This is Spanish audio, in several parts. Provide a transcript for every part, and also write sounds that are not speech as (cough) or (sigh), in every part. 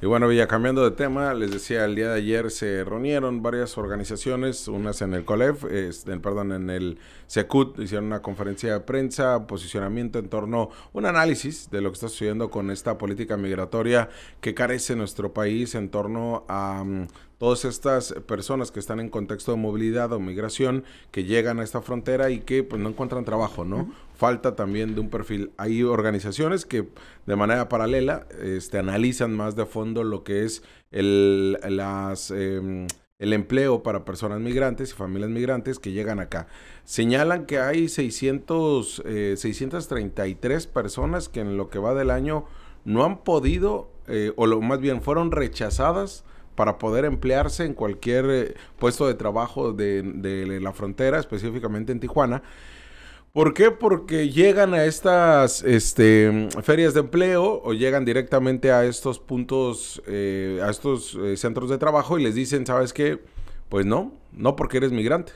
Y bueno, ya cambiando de tema, les decía, el día de ayer se reunieron varias organizaciones, unas en el COLEF, perdón, en el SECUT, hicieron una conferencia de prensa, posicionamiento en torno, un análisis de lo que está sucediendo con esta política migratoria que carece nuestro país en torno a... Mm, todas estas personas que están en contexto de movilidad o migración, que llegan a esta frontera y que pues, no encuentran trabajo, ¿no? Falta también de un perfil. Hay organizaciones que de manera paralela este, analizan más de fondo lo que es el, las... Em, el empleo para personas migrantes y familias migrantes que llegan acá. Señalan que hay 600, 633 eh, personas que en lo que va del año no han podido, eh, o lo, más bien fueron rechazadas para poder emplearse en cualquier eh, puesto de trabajo de, la frontera, específicamente en Tijuana. ¿Por qué? Porque llegan a estas este, ferias de empleo o llegan directamente a estos puntos, eh, a estos eh, centros de trabajo y les dicen, ¿sabes qué? Pues no, no porque eres migrante,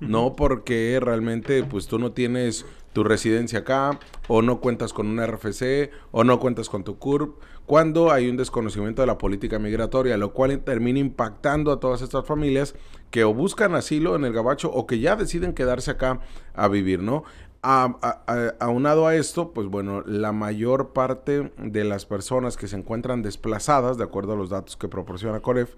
no porque realmente pues tú no tienes tu residencia acá, o no cuentas con un RFC, o no cuentas con tu CURP, cuando hay un desconocimiento de la política migratoria, lo cual termina impactando a todas estas familias que o buscan asilo en el Gabacho o que ya deciden quedarse acá a vivir, ¿no? aunado a, a esto, pues bueno, la mayor parte de las personas que se encuentran desplazadas, de acuerdo a los datos que proporciona Coref,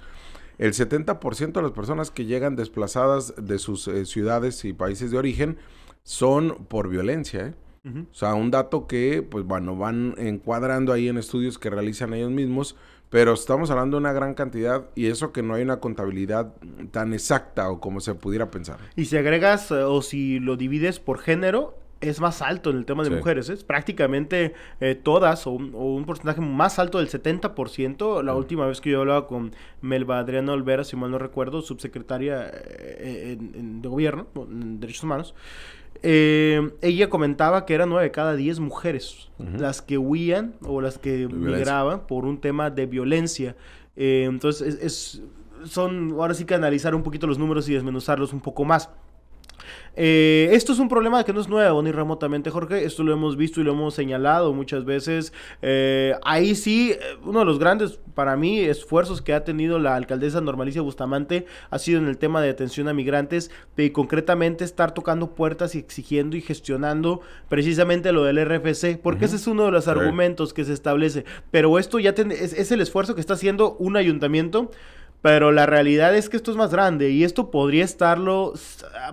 el 70% de las personas que llegan desplazadas de sus eh, ciudades y países de origen son por violencia. ¿eh? O sea, un dato que, pues bueno, van encuadrando ahí en estudios que realizan ellos mismos, pero estamos hablando de una gran cantidad y eso que no hay una contabilidad tan exacta o como se pudiera pensar. Y si agregas eh, o si lo divides por género, es más alto en el tema de mujeres. Es prácticamente eh, todas o un, porcentaje más alto del 70%. La última vez que yo hablaba con Melba Adriana Olvera, si mal no recuerdo, subsecretaria eh, eh, de gobierno, en derechos humanos, ella comentaba que eran nueve de cada 10 mujeres las que huían o las que migraban por un tema de violencia. entonces, son ahora sí que analizar un poquito los números y desmenuzarlos un poco más. Eh, esto es un problema que no es nuevo ni remotamente, Jorge. Esto lo hemos visto y lo hemos señalado muchas veces. Eh, ahí sí, eh, uno de los grandes, para mí, esfuerzos que ha tenido la alcaldesa Normalicia Bustamante ha sido en el tema de atención a migrantes y concretamente estar tocando puertas y exigiendo y gestionando precisamente lo del RFC, porque ese es uno de los argumentos que se establece. Pero esto ya es el esfuerzo que está haciendo un ayuntamiento pero la realidad es que esto es más grande y esto podría estarlo,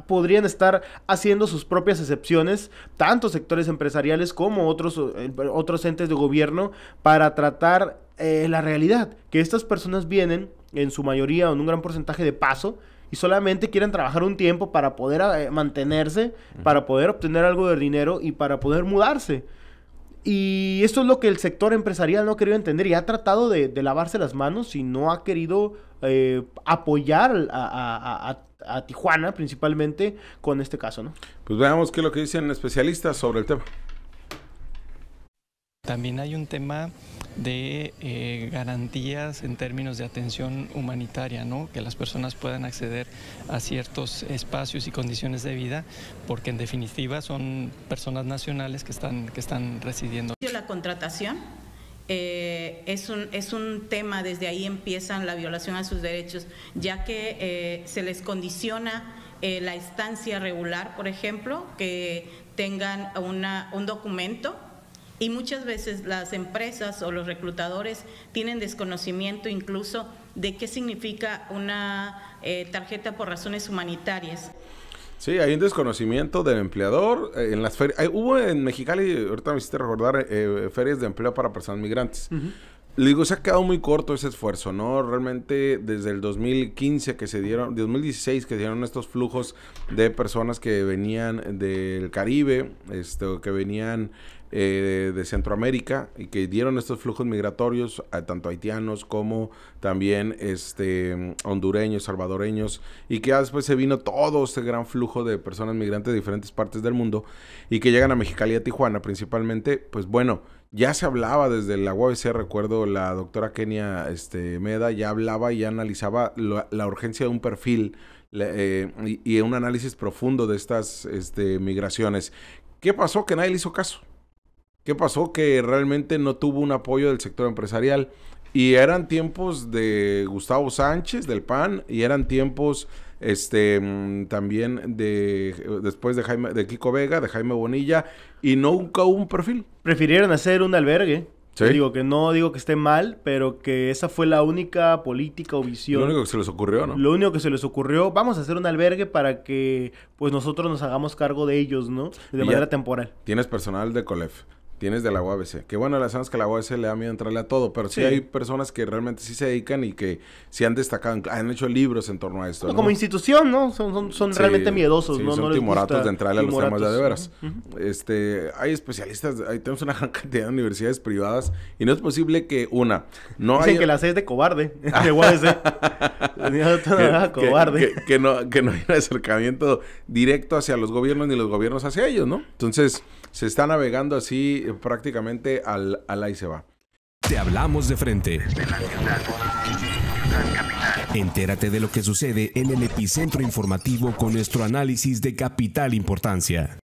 podrían estar haciendo sus propias excepciones, tanto sectores empresariales como otros, eh, otros entes de gobierno, para tratar eh, la realidad, que estas personas vienen en su mayoría o en un gran porcentaje de paso y solamente quieren trabajar un tiempo para poder eh, mantenerse, para poder obtener algo de dinero y para poder mudarse. Y esto es lo que el sector empresarial no ha querido entender y ha tratado de, lavarse las manos y no ha querido eh, apoyar a, a Tijuana principalmente con este caso, ¿no? Pues veamos qué es lo que dicen especialistas sobre el tema. También hay un tema de eh, garantías en términos de atención humanitaria, ¿no? que las personas puedan acceder a ciertos espacios y condiciones de vida, porque en definitiva son personas nacionales que están, que están residiendo. La contratación eh, es, un, es un tema, desde ahí empiezan la violación a sus derechos, ya que eh, se les condiciona la estancia regular, por ejemplo, que tengan una, un documento y muchas veces las empresas o los reclutadores tienen desconocimiento incluso de qué significa una eh, tarjeta por razones humanitarias. Sí, hay un desconocimiento del empleador. Eh, en las ferias, eh, hubo en Mexicali, ahorita me hiciste recordar, ferias de empleo para personas migrantes. Le digo, se ha quedado muy corto ese esfuerzo, ¿no? Realmente desde el 2015 que se dieron, 2016 que dieron estos flujos de personas que venían del Caribe, esto, que venían eh, de Centroamérica y que dieron estos flujos migratorios a tanto haitianos como también este, hondureños, salvadoreños y que después se vino todo este gran flujo de personas migrantes de diferentes partes del mundo y que llegan a Mexicali y a Tijuana principalmente, pues bueno, ya se hablaba desde la UABC, recuerdo la doctora Kenia este, Meda, ya hablaba y ya analizaba la, urgencia de un perfil eh, y, y, un análisis profundo de estas este, migraciones. ¿Qué pasó? Que nadie le hizo caso. ¿Qué pasó? Que realmente no tuvo un apoyo del sector empresarial. Y eran tiempos de Gustavo Sánchez, del PAN, y eran tiempos este mm, también de después de Jaime, de Kiko Vega, de Jaime Bonilla, y nunca hubo un perfil. Prefirieron hacer un albergue. Digo que no digo que esté mal, pero que esa fue la única política o visión. Lo único que se les ocurrió, ¿no? Lo único que se les ocurrió, vamos a hacer un albergue para que pues nosotros nos hagamos cargo de ellos, ¿no? De manera temporal. Tienes personal de COLEF, tienes de la UABC. Que bueno, las personas que la UABC le da miedo entrarle a todo, pero sí. hay personas que realmente sí se dedican y que sí han destacado, han hecho libros en torno a esto. Como institución, ¿no? Son, realmente miedosos, ¿no? Son timoratos de entrarle a los temas de, veras. Este, hay especialistas, hay, tenemos una (laughs) gran cantidad de universidades privadas y no es posible que una, no Dicen que la C es de cobarde, (laughs) de UABC. (laughs) cobarde. Que, que, no, que no hay un acercamiento directo hacia los gobiernos ni los gobiernos hacia ellos, ¿no? Entonces se está navegando así eh, prácticamente al, al y se va. Te hablamos de frente. Entérate de lo que sucede en el epicentro informativo con nuestro análisis de capital importancia.